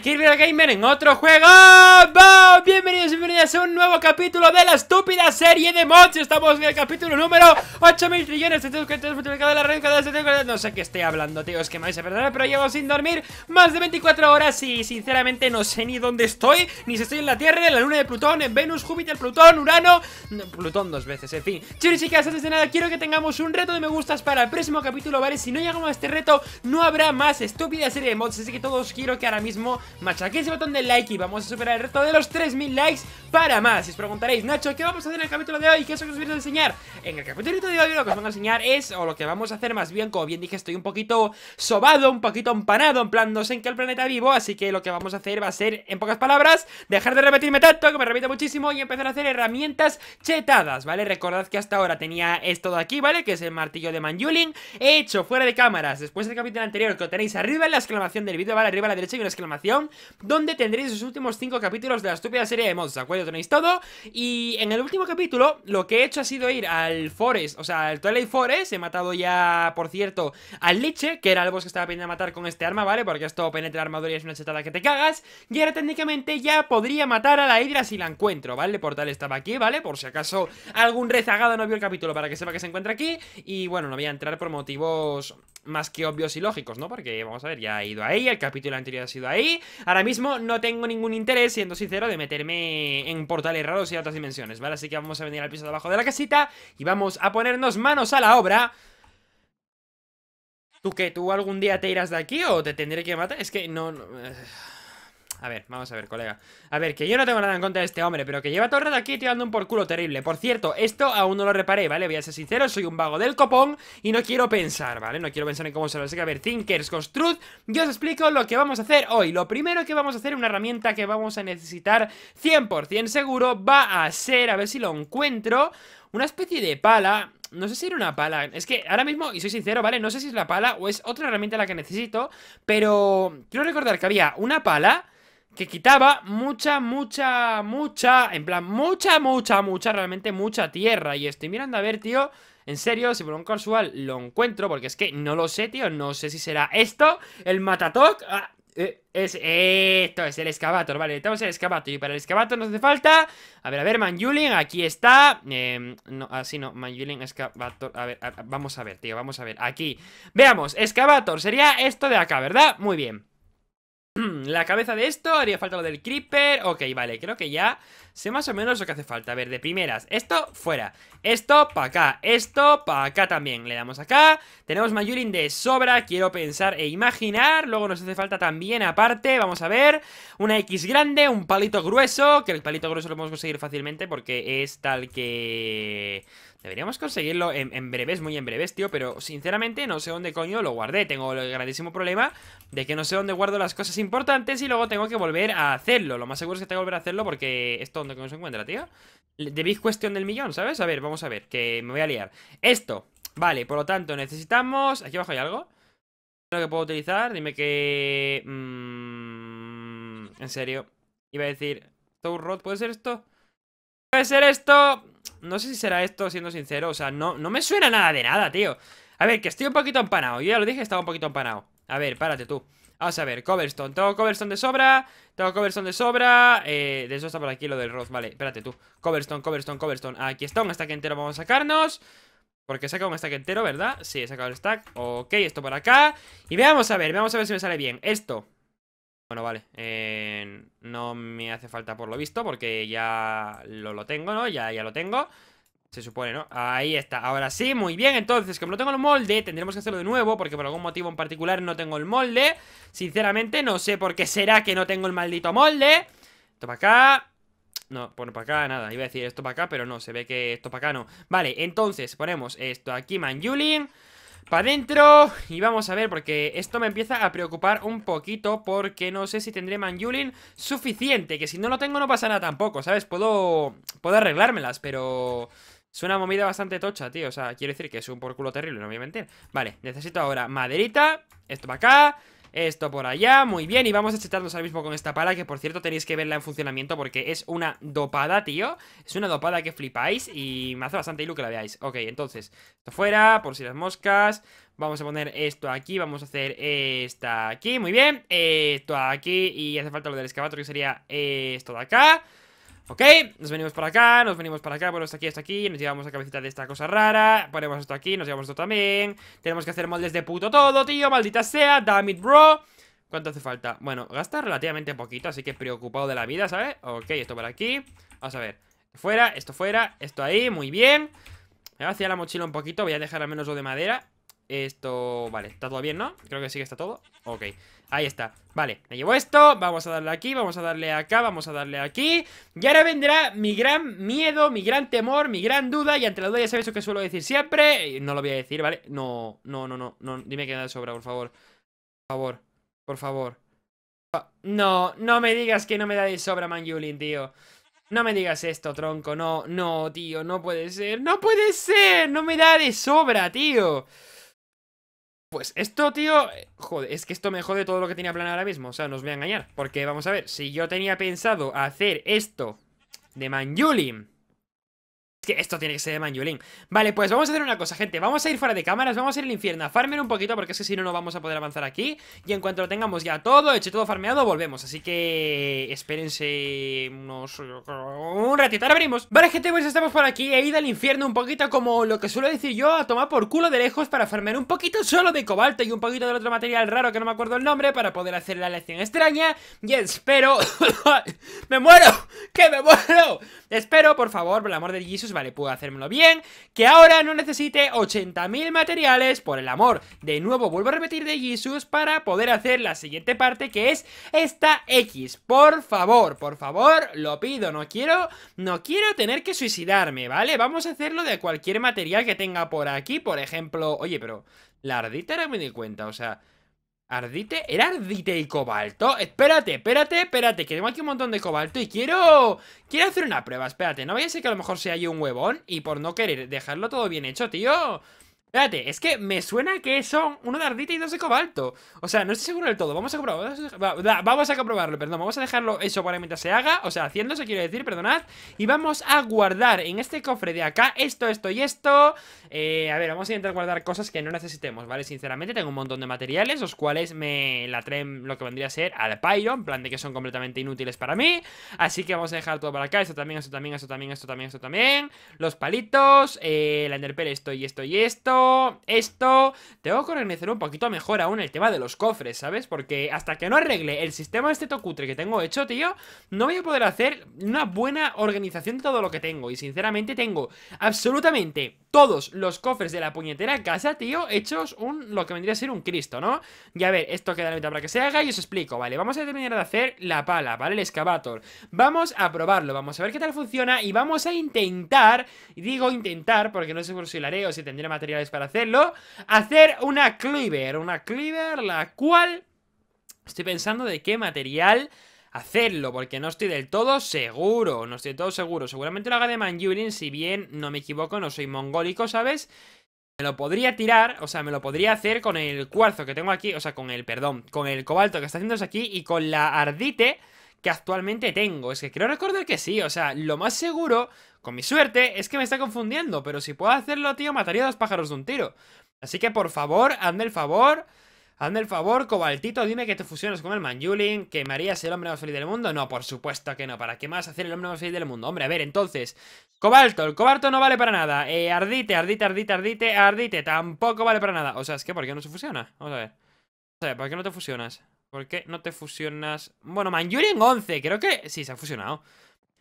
Gamer en otro juego Bienvenidos, Bienvenidos y a un nuevo capítulo de la estúpida serie de mods Estamos en el capítulo número 8000 trillones la No sé qué estoy hablando, tío, es que me vais a Pero llevo sin dormir más de 24 horas y sinceramente no sé ni dónde estoy Ni si estoy en la Tierra, en la Luna de Plutón, en Venus, Júpiter, Plutón, Urano Plutón dos veces, en fin Chicos y chicas, antes de nada quiero que tengamos un reto de me gustas para el próximo capítulo, ¿vale? Si no llegamos a este reto, no habrá más estúpida serie de mods Así que todos quiero que ahora mismo machaqué ese botón de like y vamos a superar el resto de los 3000 likes para más. Si os preguntaréis, Nacho, ¿qué vamos a hacer en el capítulo de hoy? ¿Qué es lo que os voy a enseñar? En el capítulo de hoy lo que os voy a enseñar es, o lo que vamos a hacer más bien, como bien dije, estoy un poquito sobado, un poquito empanado, en plan, no en qué el planeta vivo, así que lo que vamos a hacer va a ser, en pocas palabras, dejar de repetirme tanto, que me repito muchísimo, y empezar a hacer herramientas chetadas, ¿vale? Recordad que hasta ahora tenía esto de aquí, ¿vale? Que es el martillo de Manjulin. hecho fuera de cámaras, después del capítulo anterior que lo tenéis arriba en la exclamación del vídeo, ¿vale? Arriba a la derecha y una exclamación donde tendréis los últimos 5 capítulos de la estúpida serie de mods, ¿de acuerdo? Tenéis todo. Y en el último capítulo, lo que he hecho ha sido ir al Forest, o sea, al Twilight Forest. He matado ya, por cierto, al Lich, que era el boss que estaba pidiendo de matar con este arma, ¿vale? Porque esto penetra armadura y es una chetada que te cagas. Y ahora técnicamente ya podría matar a la Hydra si la encuentro, ¿vale? El portal estaba aquí, ¿vale? Por si acaso algún rezagado no vio el capítulo para que sepa que se encuentra aquí. Y bueno, no voy a entrar por motivos más que obvios y lógicos, ¿no? Porque vamos a ver, ya ha ido ahí, el capítulo anterior ha sido ahí Ahora mismo no tengo ningún interés, siendo sincero, de meterme en portales raros y otras dimensiones, ¿vale? Así que vamos a venir al piso de abajo de la casita y vamos a ponernos manos a la obra ¿Tú que ¿Tú algún día te irás de aquí o te tendré que matar? Es que no... Eh. A ver, vamos a ver, colega A ver, que yo no tengo nada en contra de este hombre Pero que lleva todo el rato aquí tirando un por culo terrible Por cierto, esto aún no lo reparé, ¿vale? Voy a ser sincero, soy un vago del copón Y no quiero pensar, ¿vale? No quiero pensar en cómo se lo Así que a ver, Thinkers Construct Yo os explico lo que vamos a hacer hoy Lo primero que vamos a hacer, una herramienta que vamos a necesitar 100% seguro Va a ser, a ver si lo encuentro Una especie de pala no sé si era una pala. Es que ahora mismo, y soy sincero, ¿vale? No sé si es la pala o es otra herramienta la que necesito. Pero quiero recordar que había una pala que quitaba mucha, mucha, mucha, en plan, mucha, mucha, mucha, realmente mucha tierra. Y estoy mirando a ver, tío, en serio, si por un casual lo encuentro, porque es que no lo sé, tío, no sé si será esto, el Matatoc... Ah, eh, es esto, es el excavator, vale, necesitamos el excavator Y para el excavator nos hace falta A ver, a ver, Manjulin, aquí está em, No, así ah, no, Manjulin, excavator a ver, vamos a ver, tío, vamos a ver Aquí, veamos, excavator Sería esto de acá, ¿verdad? Muy bien La cabeza de esto, haría falta lo del creeper Ok, vale, creo que ya sé más o menos lo que hace falta A ver, de primeras, esto fuera Esto para acá, esto para acá también Le damos acá, tenemos Mayurin de sobra Quiero pensar e imaginar Luego nos hace falta también aparte, vamos a ver Una X grande, un palito grueso Que el palito grueso lo podemos conseguir fácilmente Porque es tal que... Deberíamos conseguirlo en, breves, muy en breves, tío Pero sinceramente no sé dónde coño lo guardé Tengo el grandísimo problema de que no sé dónde guardo las cosas importantes Y luego tengo que volver a hacerlo Lo más seguro es que tengo que volver a hacerlo porque esto donde no se encuentra, tío De big cuestión del millón, ¿sabes? A ver, vamos a ver, que me voy a liar Esto, vale, por lo tanto necesitamos... ¿Aquí abajo hay algo? Lo que puedo utilizar, dime que... Mm, en serio Iba a decir... tower Rod puede ser esto? ¿Puede ser esto? no sé si será esto, siendo sincero. O sea, no, no me suena nada de nada, tío. A ver, que estoy un poquito empanado. Yo ya lo dije, estaba un poquito empanado. A ver, párate tú. Vamos a ver, Coverstone. Tengo Coverstone de sobra. Tengo Coverstone de sobra. Eh, de eso está por aquí lo del Roth. Vale, espérate tú. Coverstone, Coverstone, Coverstone. Aquí está un stack entero. Vamos a sacarnos. Porque he sacado un stack entero, ¿verdad? Sí, he sacado el stack. Ok, esto por acá. Y veamos a ver, veamos a ver si me sale bien. Esto. Bueno, vale, eh, no me hace falta por lo visto porque ya lo, lo tengo, ¿no? Ya, ya lo tengo se supone, ¿no? Ahí está, ahora sí, muy bien Entonces, como no tengo el molde, tendremos que hacerlo de nuevo Porque por algún motivo en particular no tengo el molde Sinceramente, no sé por qué será que no tengo el maldito molde Esto para acá No, bueno, para acá nada, iba a decir esto para acá Pero no, se ve que esto para acá no Vale, entonces ponemos esto aquí, Manjulin para adentro Y vamos a ver, porque esto me empieza a preocupar un poquito Porque no sé si tendré Manjulin suficiente Que si no lo tengo no pasa nada tampoco, ¿sabes? Puedo, puedo arreglármelas, pero... Es una movida bastante tocha, tío. O sea, quiero decir que es un por culo terrible, no me voy a mentir. Vale, necesito ahora maderita. Esto para acá esto por allá, muy bien Y vamos a chetarnos ahora mismo con esta pala Que por cierto tenéis que verla en funcionamiento porque es una dopada, tío Es una dopada que flipáis y me hace bastante ilu que la veáis Ok, entonces, esto fuera, por si las moscas Vamos a poner esto aquí, vamos a hacer esta aquí, muy bien Esto aquí y hace falta lo del excavator que sería esto de acá Ok, nos venimos para acá, nos venimos para acá Bueno, aquí, hasta aquí, nos llevamos la cabecita de esta cosa rara Ponemos esto aquí, nos llevamos esto también Tenemos que hacer moldes de puto todo, tío Maldita sea, damn it, bro ¿Cuánto hace falta? Bueno, gasta relativamente poquito Así que preocupado de la vida, ¿sabes? Ok, esto por aquí, vamos a ver Fuera, esto fuera, esto ahí, muy bien Me voy la mochila un poquito Voy a dejar al menos lo de madera Esto, vale, está todo bien, ¿no? Creo que sí que está todo Ok, Ahí está, vale, me llevo esto, vamos a darle aquí, vamos a darle acá, vamos a darle aquí Y ahora vendrá mi gran miedo, mi gran temor, mi gran duda Y ante la duda ya sabéis lo que suelo decir siempre No lo voy a decir, ¿vale? No, no, no, no, no dime que da de sobra, por favor Por favor, por favor ah, No, no me digas que no me da de sobra Man tío no me digas esto, tronco, no, no, tío, no puede ser, no puede ser, no me da de sobra, tío. Pues esto, tío, eh, joder, es que esto me jode todo lo que tenía planeado ahora mismo, o sea, nos os voy a engañar. Porque, vamos a ver, si yo tenía pensado hacer esto de Manjulim que esto tiene que ser de Manjulín. Vale, pues vamos a hacer una cosa, gente. Vamos a ir fuera de cámaras, vamos a ir al infierno a farmear un poquito, porque es que si no, no vamos a poder avanzar aquí. Y en cuanto lo tengamos ya todo hecho, todo farmeado, volvemos. Así que espérense unos... un ratito. Ahora abrimos Vale, gente, pues estamos por aquí. He ido al infierno un poquito, como lo que suelo decir yo, a tomar por culo de lejos para farmear un poquito solo de cobalto y un poquito del otro material raro que no me acuerdo el nombre, para poder hacer la lección extraña. Y espero... ¡Me muero! ¡Que me muero! Espero, por favor, por el amor de Jesus pues vale, puedo hacérmelo bien, que ahora no necesite 80.000 materiales, por el amor, de nuevo vuelvo a repetir de Jesus, para poder hacer la siguiente parte, que es esta X, por favor, por favor, lo pido, no quiero, no quiero tener que suicidarme, ¿vale? Vamos a hacerlo de cualquier material que tenga por aquí, por ejemplo, oye, pero... La ardita ahora me di cuenta, o sea, ¿Ardite? ¿Era ardite y cobalto? Espérate, espérate, espérate, que tengo aquí un montón de cobalto y quiero... Quiero hacer una prueba, espérate, no vaya a ser que a lo mejor sea yo un huevón y por no querer dejarlo todo bien hecho, tío... Espérate, es que me suena que son uno de ardita y dos de cobalto. O sea, no estoy seguro del todo. Vamos a comprobarlo. Vamos a comprobarlo, perdón. Vamos a dejarlo eso para mientras se haga. O sea, haciéndose, quiero decir, perdonad. Y vamos a guardar en este cofre de acá esto, esto y esto. Eh, a ver, vamos a intentar guardar cosas que no necesitemos, ¿vale? Sinceramente, tengo un montón de materiales, los cuales me la traen lo que vendría a ser al Pyro. En plan de que son completamente inútiles para mí. Así que vamos a dejar todo para acá. Esto también, esto también, esto también, esto también, esto también. Los palitos, eh, la esto y esto y esto esto tengo que organizar un poquito mejor aún el tema de los cofres, ¿sabes? Porque hasta que no arregle el sistema de este tocutre que tengo hecho, tío, no voy a poder hacer una buena organización de todo lo que tengo. Y sinceramente tengo absolutamente todos los cofres de la puñetera casa, tío, hechos un lo que vendría a ser un Cristo, ¿no? Y a ver, esto queda la mitad para que se haga y os explico, ¿vale? Vamos a terminar de hacer la pala, ¿vale? El excavator. Vamos a probarlo, vamos a ver qué tal funciona y vamos a intentar, digo intentar porque no sé si lo haré o si tendré materiales para hacerlo, hacer una cleaver, una cleaver la cual estoy pensando de qué material hacerlo, porque no estoy del todo seguro, no estoy del todo seguro. Seguramente lo haga de Manjurin, si bien no me equivoco, no soy mongólico, ¿sabes? Me lo podría tirar, o sea, me lo podría hacer con el cuarzo que tengo aquí, o sea, con el, perdón, con el cobalto que está haciendo aquí y con la ardite que actualmente tengo. Es que quiero recordar que sí, o sea, lo más seguro, con mi suerte, es que me está confundiendo, pero si puedo hacerlo, tío, mataría a dos pájaros de un tiro. Así que por favor, hazme el favor, hazme el favor, Cobaltito, dime que te fusionas con el Manjulin, que María harías el hombre más feliz del mundo. No, por supuesto que no, ¿para qué más hacer el hombre más feliz del mundo? Hombre, a ver, entonces, Cobalto, el Cobalto no vale para nada. Eh, ardite, Ardite, Ardite, Ardite, Ardite, tampoco vale para nada. O sea, es que ¿por qué no se fusiona? Vamos a Vamos a ver, ¿por qué no te fusionas? ¿Por qué no te fusionas? Bueno, Manjurin 11, creo que... Sí, se ha fusionado.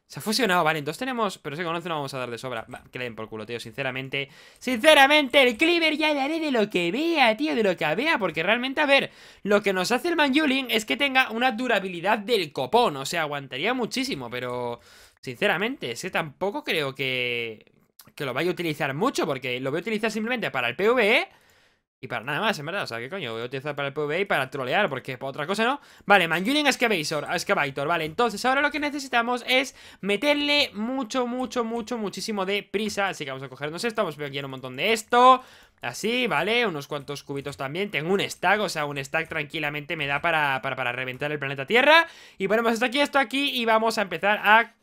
Se ha fusionado, vale, entonces tenemos... Pero ese con 11 no vamos a dar de sobra. Va, que le den por culo, tío, sinceramente. Sinceramente, el Cleaver ya le haré de lo que vea, tío, de lo que vea. Porque realmente, a ver, lo que nos hace el Manjulin es que tenga una durabilidad del copón. O sea, aguantaría muchísimo, pero... Sinceramente, ese tampoco creo que... Que lo vaya a utilizar mucho, porque lo voy a utilizar simplemente para el PvE... Y para nada más, en verdad, o sea, ¿qué coño? Voy a utilizar para el PvE y para trolear, porque para otra cosa no Vale, Manjurian Excavator, vale Entonces ahora lo que necesitamos es meterle mucho, mucho, mucho, muchísimo de prisa Así que vamos a cogernos esto, vamos a aquí un montón de esto Así, ¿vale? Unos cuantos cubitos también Tengo un stack, o sea, un stack tranquilamente me da para, para, reventar el planeta Tierra Y ponemos esto aquí, esto aquí y vamos a empezar a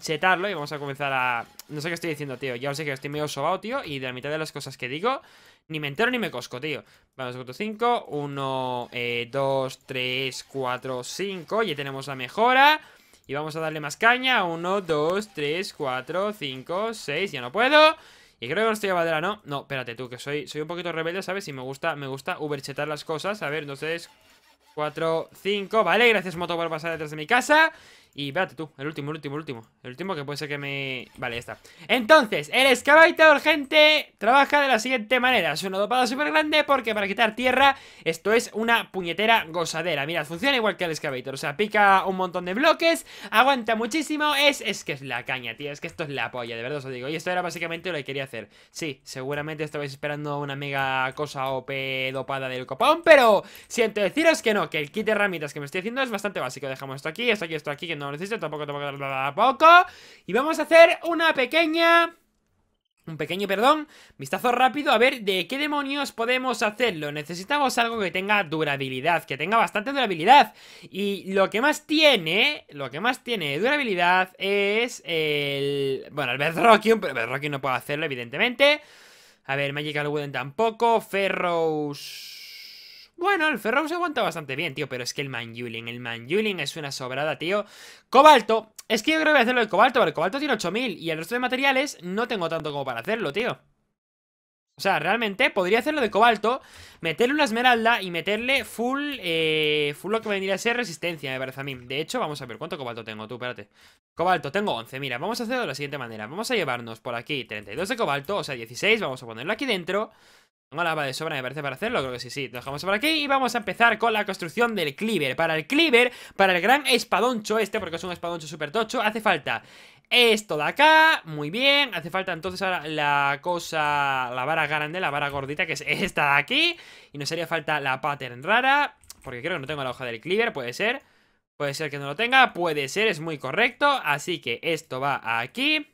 chetarlo y vamos a comenzar a... No sé qué estoy diciendo, tío, ya os sé que estoy medio sobao, tío Y de la mitad de las cosas que digo ni me entero ni me cosco, tío. Vamos, 5. 1, 2, 3, 4, 5. Ya tenemos la mejora. Y vamos a darle más caña. 1, 2, 3, 4, 5, 6. Ya no puedo. Y creo que no estoy a madera, ¿no? No, espérate tú, que soy, soy un poquito rebelde, ¿sabes? Y me gusta, me gusta uberchetar las cosas. A ver, entonces... 4, 5, vale, gracias moto por pasar detrás de mi casa y espérate tú, el último, el último, el último El último que puede ser que me... Vale, ya está Entonces, el excavator, gente Trabaja de la siguiente manera Es una dopada súper grande porque para quitar tierra Esto es una puñetera gozadera Mira, funciona igual que el excavator O sea, pica un montón de bloques Aguanta muchísimo Es, es que es la caña, tío Es que esto es la polla, de verdad os lo digo Y esto era básicamente lo que quería hacer Sí, seguramente estabais esperando una mega cosa OP dopada del copón Pero siento deciros que no Que el kit de herramientas que me estoy haciendo es bastante básico Dejamos esto aquí, esto aquí, esto aquí Que no no necesito, tampoco, tampoco, tampoco. Y vamos a hacer una pequeña... Un pequeño, perdón, vistazo rápido a ver de qué demonios podemos hacerlo. Necesitamos algo que tenga durabilidad, que tenga bastante durabilidad. Y lo que más tiene, lo que más tiene durabilidad es el... Bueno, el Bedrockium, pero Bedrockium no puedo hacerlo, evidentemente. A ver, Magical Wooden tampoco, Ferrous... Bueno, el ferro se aguanta bastante bien, tío, pero es que el Manjuling, el Manjuling es una sobrada, tío. Cobalto, es que yo creo que voy a hacerlo de cobalto, pero el cobalto tiene 8000 y el resto de materiales no tengo tanto como para hacerlo, tío. O sea, realmente podría hacerlo de cobalto, meterle una esmeralda y meterle full, eh, full lo que vendría a ser resistencia, me parece a mí. De hecho, vamos a ver, ¿cuánto cobalto tengo tú? Espérate. Cobalto, tengo 11, mira, vamos a hacerlo de la siguiente manera. Vamos a llevarnos por aquí 32 de cobalto, o sea, 16, vamos a ponerlo aquí dentro... No la va de sobra, me parece, para hacerlo. Creo que sí, sí. Lo dejamos por aquí y vamos a empezar con la construcción del cleaver. Para el cleaver, para el gran espadoncho este, porque es un espadoncho súper tocho, hace falta esto de acá. Muy bien. Hace falta entonces ahora la cosa, la vara grande, la vara gordita, que es esta de aquí. Y nos haría falta la pattern rara, porque creo que no tengo la hoja del cleaver, puede ser. Puede ser que no lo tenga, puede ser, es muy correcto. Así que esto va aquí.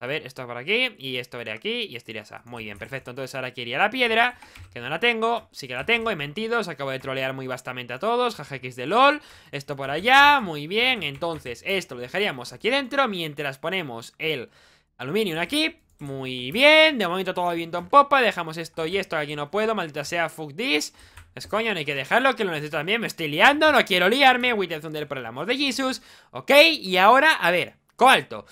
A ver, esto por aquí, y esto veré aquí, y esto iré esa Muy bien, perfecto. Entonces ahora aquí iría la piedra, que no la tengo. Sí que la tengo, he mentido, os acabo de trolear muy bastamente a todos. Jajex de LOL. Esto por allá, muy bien. Entonces esto lo dejaríamos aquí dentro, mientras ponemos el aluminio aquí. Muy bien, de momento todo viento en popa Dejamos esto y esto, aquí no puedo, maldita sea, fuck this es coño, no hay que dejarlo, que lo necesito también, me estoy liando, no quiero liarme, Witten Thunder por el amor de Jesus Ok, y ahora, a ver, coalto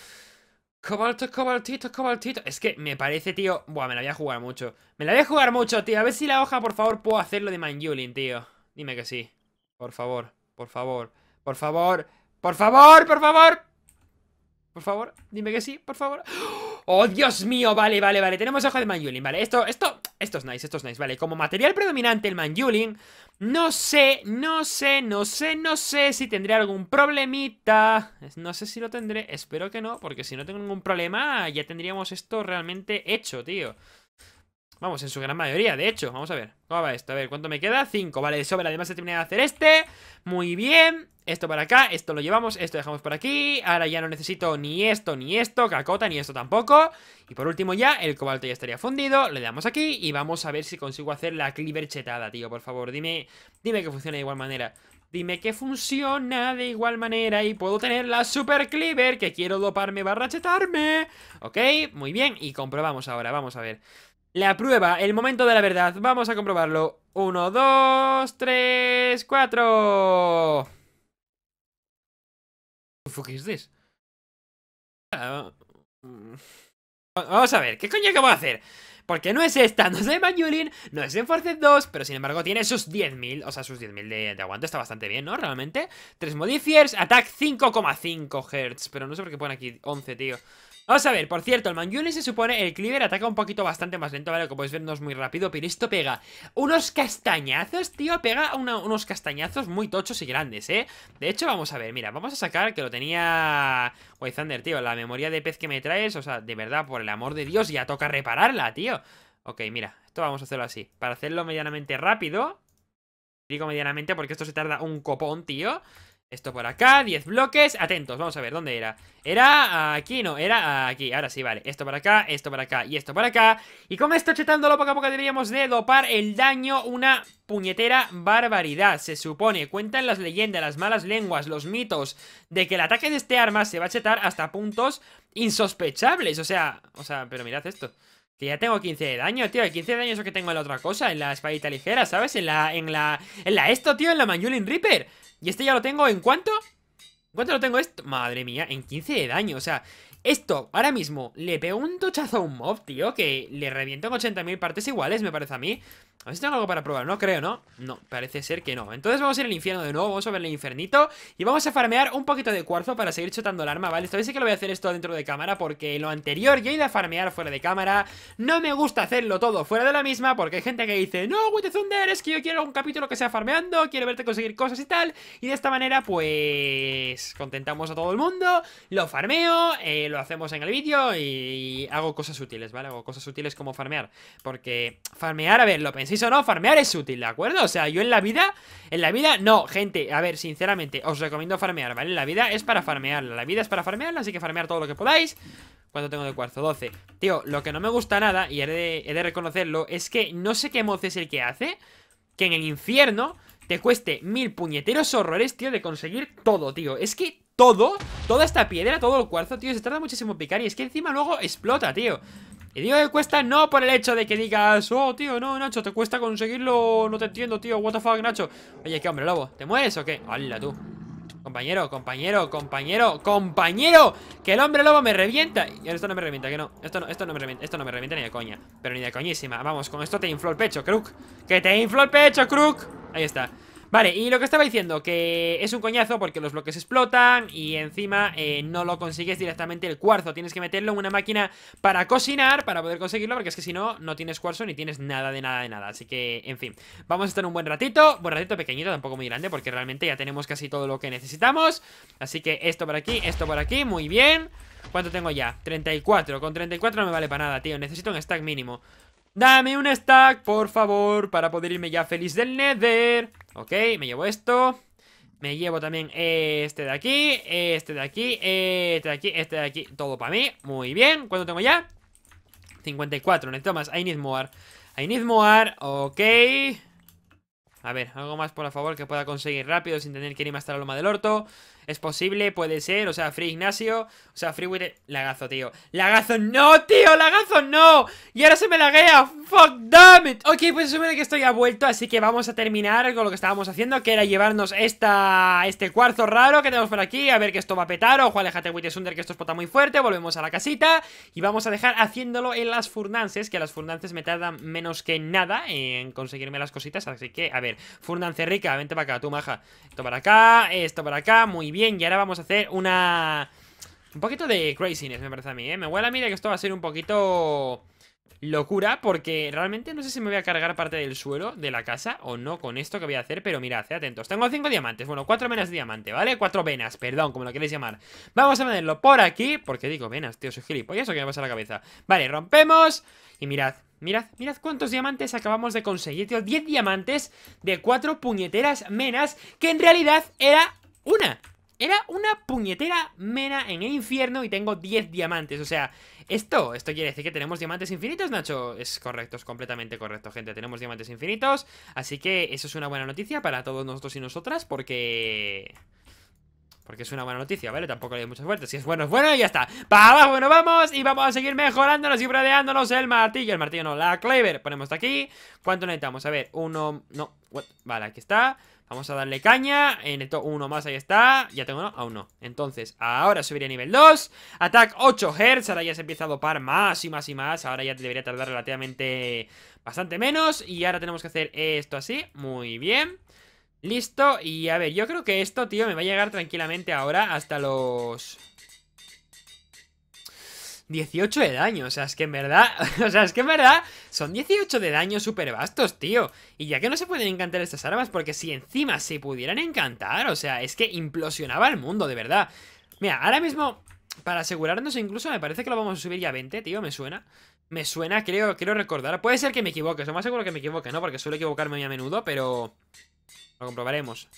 Cobalto, cobaltito, cobaltito. Es que me parece, tío... Buah, me la voy a jugar mucho. Me la voy a jugar mucho, tío. A ver si la hoja, por favor, puedo hacerlo de Manjulin, tío. Dime que sí. Por favor, por favor, por favor, por favor, por favor. Por favor, dime que sí, por favor. ¡Oh, Dios mío! Vale, vale, vale. Tenemos hoja de Manjulin, vale. Esto, esto... Esto es nice, esto es nice. Vale, como material predominante el Manjuling, no sé, no sé, no sé, no sé si tendré algún problemita. No sé si lo tendré, espero que no, porque si no tengo ningún problema ya tendríamos esto realmente hecho, tío. Vamos, en su gran mayoría, de hecho. Vamos a ver. ¿Cómo va esto? A ver, ¿cuánto me queda? 5. Vale, de sobra. Además he terminado de hacer este. Muy bien esto para acá, esto lo llevamos, esto dejamos por aquí Ahora ya no necesito ni esto, ni esto, cacota, ni esto tampoco Y por último ya, el cobalto ya estaría fundido Le damos aquí y vamos a ver si consigo hacer la cleaver chetada, tío Por favor, dime, dime que funciona de igual manera Dime que funciona de igual manera y puedo tener la super cleaver que quiero doparme barra chetarme Ok, muy bien, y comprobamos ahora, vamos a ver la prueba, el momento de la verdad, vamos a comprobarlo Uno, dos, tres, Cuatro Ah, mm. Vamos a ver, ¿qué coño acabo a hacer? Porque no es esta, no es de Manjurin, no es de Force 2, pero sin embargo tiene sus 10.000, o sea, sus 10.000 de, de, está bastante bien, ¿no? Realmente. 3 modifiers, attack 5,5 Hz, pero no sé por qué ponen aquí 11, tío. Vamos a ver, por cierto, el Manjuli se supone el Cleaver ataca un poquito bastante más lento, ¿vale? Como podéis ver, no es muy rápido, pero esto pega unos castañazos, tío, pega unos castañazos muy tochos y grandes, ¿eh? De hecho, vamos a ver, mira, vamos a sacar que lo tenía White Thunder, tío, la memoria de pez que me traes, o sea, de verdad, por el amor de Dios, ya toca repararla, tío. Ok, mira, esto vamos a hacerlo así, para hacerlo medianamente rápido, digo medianamente porque esto se tarda un copón, tío. Esto por acá, 10 bloques, atentos, vamos a ver, ¿dónde era? Era aquí, no, era aquí, ahora sí, vale Esto para acá, esto para acá y esto para acá Y con esto chetándolo poco a poco deberíamos de dopar el daño Una puñetera barbaridad, se supone Cuentan las leyendas, las malas lenguas, los mitos De que el ataque de este arma se va a chetar hasta puntos insospechables O sea, o sea, pero mirad esto que ya tengo 15 de daño, tío. El 15 de daño es lo que tengo en la otra cosa, en la espadita ligera, ¿sabes? En la, en la, en la esto, tío, en la Manjulin Reaper. Y este ya lo tengo en cuánto? ¿En cuánto lo tengo esto? Madre mía, en 15 de daño, o sea... Esto, ahora mismo, le pego un tochazo a un mob, tío, que le reviento en 80.000 partes iguales, me parece a mí. A ver si tengo algo para probar, no creo, ¿no? No, parece ser que no Entonces vamos a ir al infierno de nuevo, vamos a ver el infernito Y vamos a farmear un poquito de cuarzo para seguir chotando el arma, ¿vale? Esta vez sí que lo voy a hacer esto dentro de cámara Porque lo anterior yo he ido a farmear fuera de cámara No me gusta hacerlo todo fuera de la misma Porque hay gente que dice No, Witte Thunder, es que yo quiero un capítulo que sea farmeando Quiero verte conseguir cosas y tal Y de esta manera, pues... Contentamos a todo el mundo Lo farmeo, eh, lo hacemos en el vídeo y hago cosas útiles, ¿vale? Hago cosas útiles como farmear Porque farmear, a ver, lo pensé o no, farmear es útil, ¿de acuerdo? O sea, yo en la vida, en la vida, no, gente, a ver, sinceramente, os recomiendo farmear, ¿vale? La vida es para farmearla, la vida es para farmearla, así que farmear todo lo que podáis. ¿Cuánto tengo de cuarzo? 12. Tío, lo que no me gusta nada, y he de, reconocerlo, es que no sé qué moz es el que hace, que en el infierno te cueste mil puñeteros horrores, tío, de conseguir todo, tío. Es que todo, toda esta piedra, todo el cuarzo, tío, se tarda muchísimo en picar y es que encima luego explota, tío. Y digo que cuesta no por el hecho de que digas, oh, tío, no, Nacho, te cuesta conseguirlo, no te entiendo, tío, what the fuck, Nacho. Oye, ¿qué hombre lobo? ¿Te mueres o qué? Hala tú. Compañero, compañero, compañero, compañero Que el hombre lobo me revienta Y esto no me revienta, que no, esto no, esto no me revienta Esto no me revienta ni de coña, pero ni de coñísima Vamos, con esto te infló el pecho, Kruk Que te infló el pecho, Kruk Ahí está Vale, y lo que estaba diciendo, que es un coñazo porque los bloques explotan y encima eh, no lo consigues directamente el cuarzo. Tienes que meterlo en una máquina para cocinar, para poder conseguirlo, porque es que si no, no tienes cuarzo ni tienes nada de nada de nada. Así que, en fin, vamos a estar un buen ratito, buen ratito pequeñito, tampoco muy grande, porque realmente ya tenemos casi todo lo que necesitamos. Así que esto por aquí, esto por aquí, muy bien. ¿Cuánto tengo ya? 34. Con 34 no me vale para nada, tío. Necesito un stack mínimo. Dame un stack, por favor, para poder irme ya feliz del nether. Ok, me llevo esto. Me llevo también este de aquí, este de aquí, este de aquí, este de aquí. Todo para mí. Muy bien. ¿Cuánto tengo ya? 54. Necesito más. I need more. I need Ok. A ver, algo más, por favor, que pueda conseguir rápido sin tener que más hasta la loma del orto. Es posible, puede ser, o sea, Free Ignacio, o sea, Free Wither... Lagazo, tío. Lagazo, no, tío, lagazo, no. Y ahora se me laguea, fuck, damn it. Ok, pues se supone que estoy ha vuelto, así que vamos a terminar con lo que estábamos haciendo, que era llevarnos esta este cuarzo raro que tenemos por aquí, a ver que esto va a petar, ojo, alejate Wither que esto es pota muy fuerte, volvemos a la casita y vamos a dejar haciéndolo en las Furnances, que las Furnances me tardan menos que nada en conseguirme las cositas, así que, a ver, Furnance rica, vente para acá, tú maja, esto para acá, esto para acá, muy bien y ahora vamos a hacer una... Un poquito de craziness, me parece a mí, ¿eh? Me huele a mí que esto va a ser un poquito locura porque realmente no sé si me voy a cargar parte del suelo de la casa o no con esto que voy a hacer, pero mirad, eh, atentos. Tengo 5 diamantes, bueno, 4 menas de diamante, ¿vale? 4 venas, perdón, como lo queréis llamar. Vamos a meterlo por aquí, porque digo venas, tío, soy gilipollas o qué me pasa la cabeza. Vale, rompemos y mirad. Mirad, mirad cuántos diamantes acabamos de conseguir, tío. 10 diamantes de cuatro puñeteras menas, que en realidad era una. Era una puñetera mena en el infierno y tengo 10 diamantes. O sea, esto, esto quiere decir que tenemos diamantes infinitos, Nacho. Es correcto, es completamente correcto, gente. Tenemos diamantes infinitos. Así que eso es una buena noticia para todos nosotros y nosotras porque... Porque es una buena noticia, ¿vale? Tampoco le doy mucha vueltas Si es bueno, es bueno y ya está Para abajo Bueno, vamos Y vamos a seguir mejorándonos y bradeándonos el martillo El martillo no, la clever. Ponemos aquí ¿Cuánto necesitamos? A ver, uno... No, Vale, aquí está Vamos a darle caña En Necesito uno más, ahí está Ya tengo uno, aún no Entonces, ahora subiría a nivel 2 Attack 8 Hz Ahora ya se ha empezado a dopar más y más y más Ahora ya debería tardar relativamente bastante menos Y ahora tenemos que hacer esto así Muy bien Listo, y a ver, yo creo que esto, tío, me va a llegar tranquilamente ahora hasta los... 18 de daño, o sea, es que en verdad, o sea, es que en verdad son 18 de daño súper vastos, tío. Y ya que no se pueden encantar estas armas, porque si encima se pudieran encantar, o sea, es que implosionaba el mundo, de verdad. Mira, ahora mismo, para asegurarnos incluso, me parece que lo vamos a subir ya a 20, tío, me suena. Me suena, creo, quiero recordar. Puede ser que me equivoque, o más seguro que me equivoque, ¿no? Porque suelo equivocarme muy a menudo, pero... Lo comprobaremos.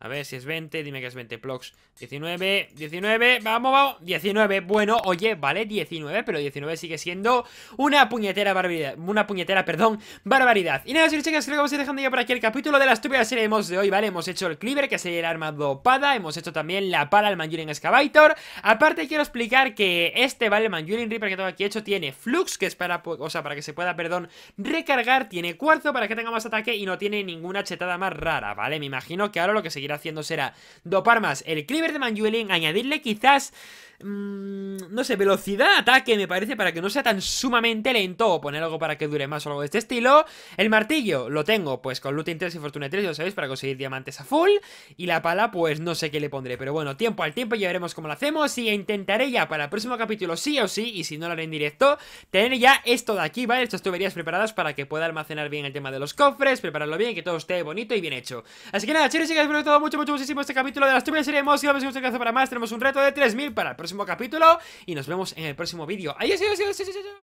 A ver si es 20, dime que es 20 blocks 19, 19, vamos, vamos 19, bueno, oye, vale, 19 Pero 19 sigue siendo una puñetera barbaridad Una puñetera, perdón, barbaridad Y nada, si creo que vamos a ir dejando ya por aquí el capítulo de la estúpida serie de de hoy, ¿vale? Hemos hecho el cleaver, que sería el arma dopada Hemos hecho también la pala al Manjuring Excavator Aparte quiero explicar que este, ¿vale? El Manjuring Reaper que tengo aquí hecho tiene flux Que es para, o sea, para que se pueda, perdón, recargar Tiene cuarzo para que tenga más ataque Y no tiene ninguna chetada más rara, ¿vale? Me imagino que ahora lo que se ir haciendo será dopar más el Cleaver de Manjuelin, añadirle quizás mm, no sé, velocidad ataque, me parece, para que no sea tan sumamente lento o poner algo para que dure más o algo de este estilo. El martillo lo tengo, pues con Looting 3 y Fortuna 3, ya sabéis, para conseguir diamantes a full. Y la pala, pues no sé qué le pondré, pero bueno, tiempo al tiempo ya veremos cómo lo hacemos y intentaré ya para el próximo capítulo sí o sí, y si no lo haré en directo, tener ya esto de aquí, ¿vale? Estas tuberías preparadas para que pueda almacenar bien el tema de los cofres, prepararlo bien, que todo esté bonito y bien hecho. Así que nada, chicos, chicas, espero todo mucho, mucho, muchísimo este capítulo de las de Iremos y a me si para más. Tenemos un reto de 3000 para el próximo capítulo y nos vemos en el próximo vídeo. Adiós, sí, adiós, adiós. adiós.